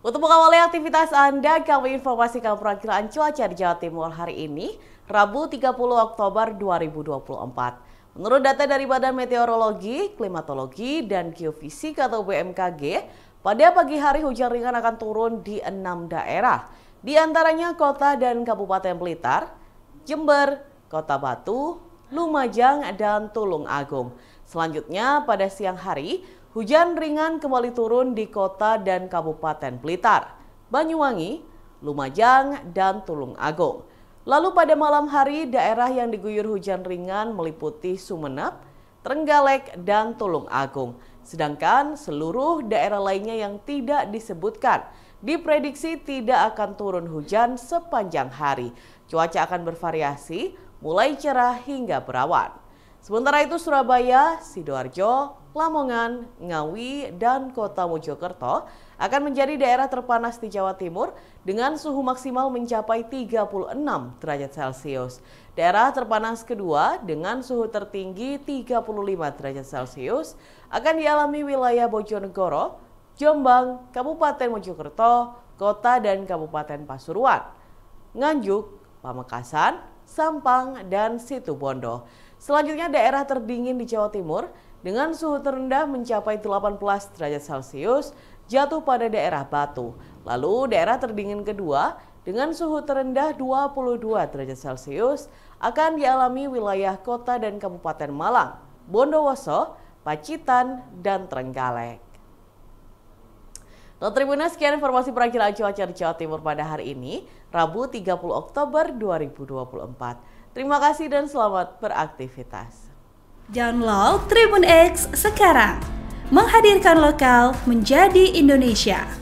Untuk mengawali aktivitas Anda, kami informasikan perakiraan cuaca di Jawa Timur hari ini, Rabu 30 Oktober 2024. Menurut data dari Badan Meteorologi, Klimatologi, dan Geofisika atau BMKG, pada pagi hari hujan ringan akan turun di enam daerah, di antaranya kota dan Kabupaten Blitar, Jember, Kota Batu, Lumajang, dan Tulung Agung. Selanjutnya, pada siang hari, Hujan ringan kembali turun di kota dan kabupaten Blitar, Banyuwangi, Lumajang, dan Tulung Agung. Lalu pada malam hari, daerah yang diguyur hujan ringan meliputi Sumenep, Trenggalek, dan Tulung Agung. Sedangkan seluruh daerah lainnya yang tidak disebutkan diprediksi tidak akan turun hujan sepanjang hari. Cuaca akan bervariasi mulai cerah hingga berawan. Sementara itu Surabaya, Sidoarjo, Lamongan, Ngawi, dan Kota Mojokerto akan menjadi daerah terpanas di Jawa Timur dengan suhu maksimal mencapai 36 derajat Celcius. Daerah terpanas kedua dengan suhu tertinggi 35 derajat Celcius akan dialami wilayah Bojonegoro, Jombang, Kabupaten Mojokerto, Kota dan Kabupaten Pasuruan, Nganjuk, Pamekasan, Sampang, dan Situbondo. Selanjutnya daerah terdingin di Jawa Timur dengan suhu terendah mencapai 18 derajat Celcius jatuh pada daerah Batu. Lalu daerah terdingin kedua dengan suhu terendah 22 derajat Celcius akan dialami wilayah kota dan Kabupaten Malang, Bondowoso, Pacitan, dan Trenggalek. Nah, Tribunnya sekian informasi perakhiran cuaca di Jawa Timur pada hari ini, Rabu 30 Oktober 2024. Terima kasih dan selamat beraktivitas. Download Tribun X sekarang. Menghadirkan lokal menjadi Indonesia.